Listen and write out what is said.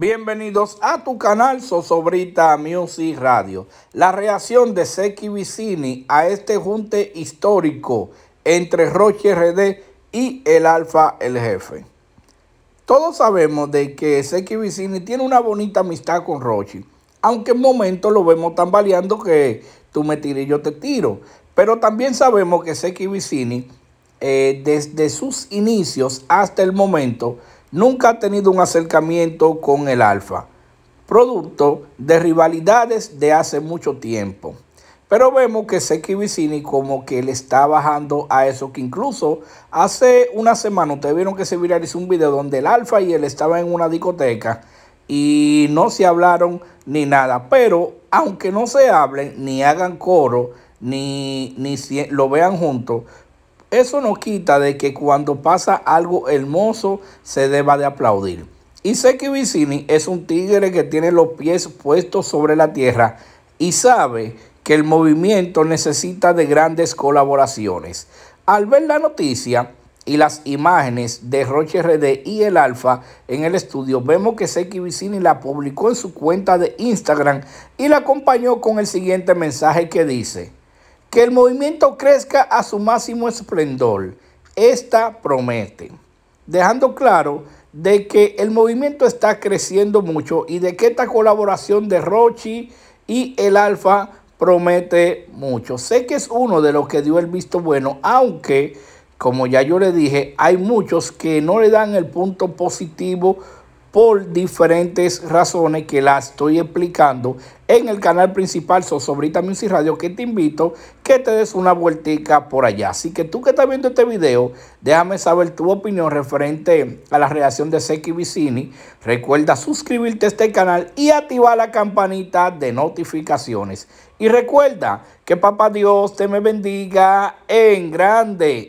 Bienvenidos a tu canal Sosobrita Music Radio. La reacción de Seki Vicini a este junte histórico entre Rochi RD y el Alfa el Jefe. Todos sabemos de que Seki Vicini tiene una bonita amistad con Rochi aunque en momentos lo vemos tambaleando que tú me tires y yo te tiro. Pero también sabemos que Seki Vicini, eh, desde sus inicios hasta el momento, nunca ha tenido un acercamiento con el alfa, producto de rivalidades de hace mucho tiempo. Pero vemos que Seki Vicini como que le está bajando a eso, que incluso hace una semana ustedes vieron que se viralizó un video donde el Alfa y él estaban en una discoteca y no se hablaron ni nada. Pero aunque no se hablen, ni hagan coro, ni, ni lo vean juntos, eso no quita de que cuando pasa algo hermoso se deba de aplaudir. Y Seki Vicini es un tigre que tiene los pies puestos sobre la tierra y sabe que el movimiento necesita de grandes colaboraciones. Al ver la noticia y las imágenes de Roche RD y el Alfa en el estudio, vemos que Seki Vicini la publicó en su cuenta de Instagram y la acompañó con el siguiente mensaje que dice que el movimiento crezca a su máximo esplendor. Esta promete, dejando claro de que el movimiento está creciendo mucho y de que esta colaboración de Rochi y el Alfa promete mucho. Sé que es uno de los que dio el visto bueno, aunque, como ya yo le dije, hay muchos que no le dan el punto positivo por diferentes razones que las estoy explicando en el canal principal Sosobrita Music Radio que te invito que te des una vueltica por allá. Así que tú que estás viendo este video, déjame saber tu opinión referente a la reacción de Seki Vicini. Recuerda suscribirte a este canal y activar la campanita de notificaciones. Y recuerda que Papá Dios te me bendiga en grande.